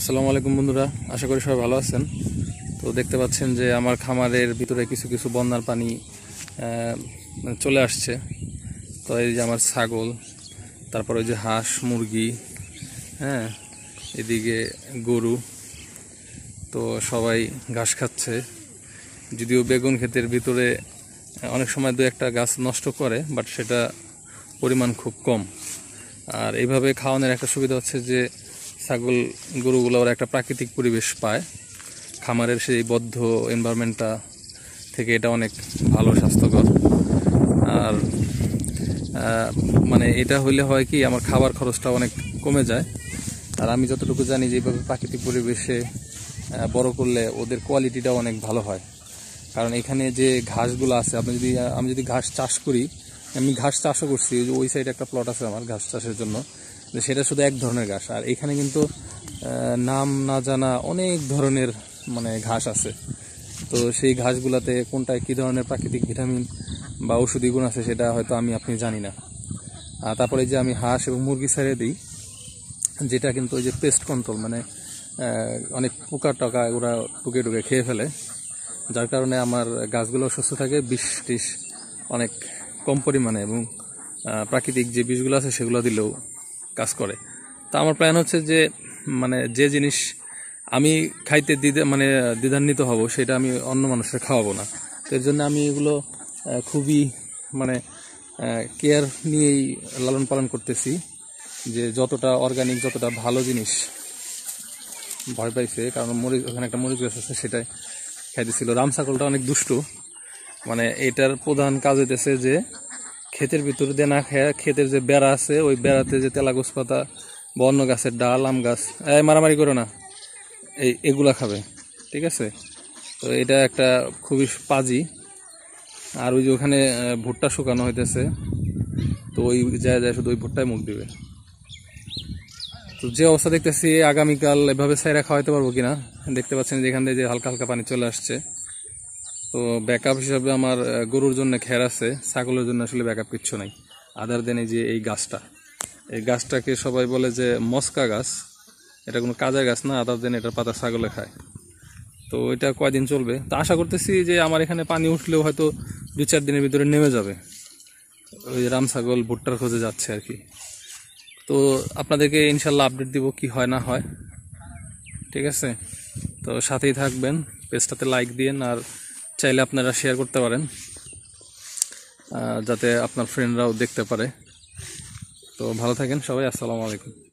আসসালামু আলাইকুম বন্ধুরা আশা করি সবাই ভালো আছেন তো দেখতে পাচ্ছেন যে আমার খামারের ভিতরে কিছু কিছু বন্যার পানি মানে চলে আসছে তো এই যে আমার ছাগল তারপর ওই যে হাঁস মুরগি হ্যাঁ এদিকে গরু তো সবাই ঘাস খাচ্ছে যদিও বেগুন ক্ষেতের ভিতরে অনেক সময় দু একটা গাছ নষ্ট করে বাট সেটা পরিমাণ খুব কম আর এইভাবে খাওয়ানোর একটা সুবিধা হচ্ছে যে ছাগল গরুগুলো ওরা একটা প্রাকৃতিক পরিবেশ পায় খামারের সেই বদ্ধ এনভায়রনমেন্টটা থেকে এটা অনেক ভালো স্বাস্থ্যকর আর মানে এটা হইলে হয় কি আমার খাবার খরচটা অনেক কমে যায় আর আমি যতটুকু জানি যে এইভাবে প্রাকৃতিক পরিবেশে বড় করলে ওদের কোয়ালিটিটা অনেক ভালো হয় কারণ এখানে যে ঘাসগুলো আছে আপনি যদি আমি যদি ঘাস চাষ করি আমি ঘাস চাষও করছি ওই সাইডে একটা প্লট আছে আমার ঘাস চাষের জন্য সেটা শুধু এক ধরনের ঘাস আর এখানে কিন্তু নাম না জানা অনেক ধরনের মানে ঘাস আছে তো সেই ঘাসগুলাতে কোনটায় কী ধরনের প্রাকৃতিক ভিটামিন বা ওষুধি গুণ আছে সেটা হয়তো আমি আপনি জানি না আর তারপরে যে আমি হাঁস এবং মুরগি ছেড়ে দিই যেটা কিন্তু ওই যে পেস্ট কন্ট্রোল মানে অনেক পোকা টকা ওরা টুকে টুকে খেয়ে ফেলে যার কারণে আমার গাছগুলো সুস্থ থাকে বিষ টিষ অনেক কম পরিমাণে এবং প্রাকৃতিক যে বিষগুলো আছে সেগুলো দিলেও কাজ করে তা আমার প্ল্যান হচ্ছে যে মানে যে জিনিস আমি খাইতে দ্বিধা মানে দ্বিধান্বিত হব সেটা আমি অন্য মানুষের খাওয়াবো না তো এর জন্য আমি এগুলো খুবই মানে কেয়ার নিয়েই লালন পালন করতেছি যে যতটা অর্গানিক যতটা ভালো জিনিস ভয় পাইছে কারণ মরিচ ওখানে একটা মরিচ গাছ আছে সেটাই খাইতেছিল রামসাকলটা অনেক দুষ্টু মানে এটার প্রধান কাজ হইতেছে যে ক্ষেতের ভিতর দিয়ে না খেয়ে ক্ষেতের যে বেড়া আছে ওই বেড়াতে যে তেলাগোস পাতা বা অন্য গাছের ডাল আম গাছ মারামারি করো না এই এগুলা খাবে ঠিক আছে তো এটা একটা খুবই পাজি আর ওই যে ওখানে ভুট্টা শুকানো হইতেছে তো ওই যায় যায় শুধু ওই ভুট্টায় মুখ দিবে তো যে অবস্থা দেখতেছি আগামীকাল এভাবে সাইরা খাওয়াইতে পারবো কিনা দেখতে পাচ্ছেন যেখান থেকে যে হালকা হালকা পানি চলে আসছে তো ব্যাকআপ হিসাবে আমার গরুর জন্য খের আছে ছাগলের জন্য আসলে ব্যাকআপ কিচ্ছু নাই আদার দেন এই যে এই গাছটা এই গাছটাকে সবাই বলে যে মস্কা গাছ এটা কোনো কাজের গাছ না আদার দেন এটার পাতা ছাগলে খায় তো এটা কয়দিন চলবে তো আশা করতেছি যে আমার এখানে পানি উঠলেও হয়তো দু চার দিনের ভিতরে নেমে যাবে ওই রাম ছাগল ভুট্টার খোঁজে যাচ্ছে আর কি তো আপনাদেরকে ইনশাল্লাহ আপডেট দিব কি হয় না হয় ঠিক আছে তো সাথেই থাকবেন পেজটাতে লাইক দিন আর চাইলে আপনারা শেয়ার করতে পারেন যাতে আপনার ফ্রেন্ডরাও দেখতে পারে তো ভালো থাকেন সবাই আসসালামু আলাইকুম